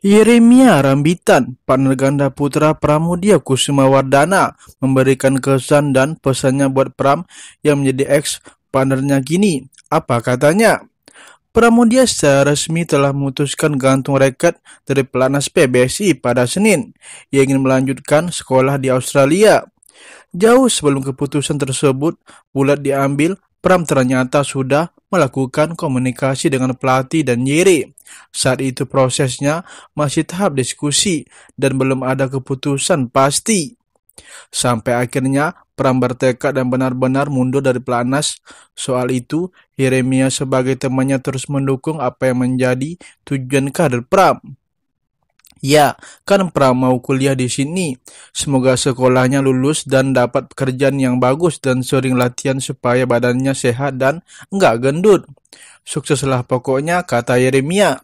Yeremia Rambitan, ganda Putra Pramudia Wardana, memberikan kesan dan pesannya buat Pram yang menjadi ex partnernya kini. Apa katanya? Pramudia secara resmi telah memutuskan gantung rekat dari pelanas PBSI pada Senin. Ia ingin melanjutkan sekolah di Australia. Jauh sebelum keputusan tersebut, bulat diambil Pram ternyata sudah melakukan komunikasi dengan pelatih dan Yeri. Saat itu prosesnya masih tahap diskusi dan belum ada keputusan pasti. Sampai akhirnya Pram bertekad dan benar-benar mundur dari pelanas. Soal itu, Yeremia sebagai temannya terus mendukung apa yang menjadi tujuan kader Pram. Ya, kan Pram mau kuliah di sini. Semoga sekolahnya lulus dan dapat pekerjaan yang bagus dan sering latihan supaya badannya sehat dan nggak gendut. Sukseslah pokoknya, kata Yeremia.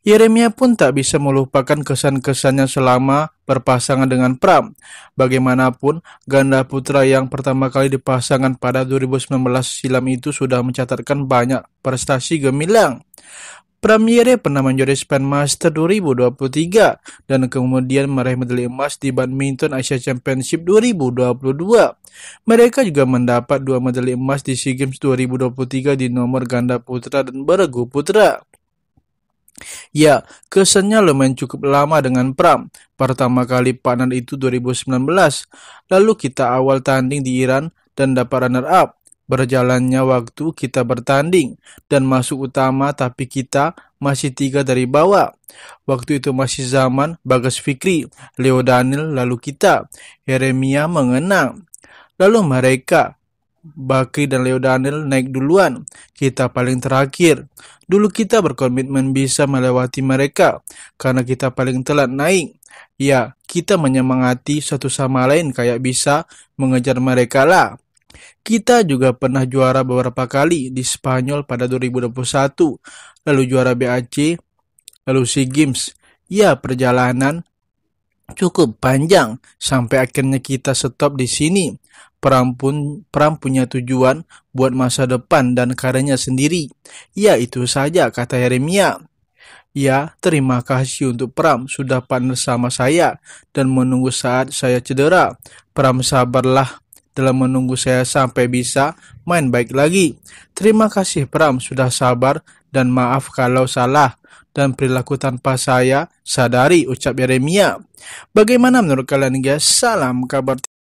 Yeremia pun tak bisa melupakan kesan-kesannya selama berpasangan dengan Pram. Bagaimanapun, ganda putra yang pertama kali dipasangkan pada 2019 silam itu sudah mencatatkan banyak prestasi gemilang. Premiere pernah menjuari Span Master 2023 dan kemudian meraih medali emas di Badminton Asia Championship 2022. Mereka juga mendapat dua medali emas di SEA Games 2023 di nomor ganda putra dan beregu putra. Ya, kesannya lumayan cukup lama dengan Pram. Pertama kali panen itu 2019, lalu kita awal tanding di Iran dan dapat runner up. Berjalannya waktu kita bertanding dan masuk utama tapi kita masih tiga dari bawah. Waktu itu masih zaman Bagas Fikri, Leo Daniel lalu kita, Yeremia mengenang. Lalu mereka, Bakri dan Leo Daniel naik duluan. Kita paling terakhir. Dulu kita berkomitmen bisa melewati mereka karena kita paling telat naik. Ya, kita menyemangati satu sama lain kayak bisa mengejar mereka lah. Kita juga pernah juara beberapa kali di Spanyol pada 2021, lalu juara BAC, lalu SEA Games. Ya, perjalanan cukup panjang sampai akhirnya kita stop di sini. Pram pun Pram punya tujuan buat masa depan dan karirnya sendiri. Ya, itu saja kata Yeremia. Ya, terima kasih untuk Pram sudah partner sama saya dan menunggu saat saya cedera. Pram sabarlah dalam menunggu saya sampai bisa main baik lagi. Terima kasih Pram sudah sabar dan maaf kalau salah dan perilaku tanpa saya sadari ucap Yeremia. Bagaimana menurut kalian guys? Salam kabar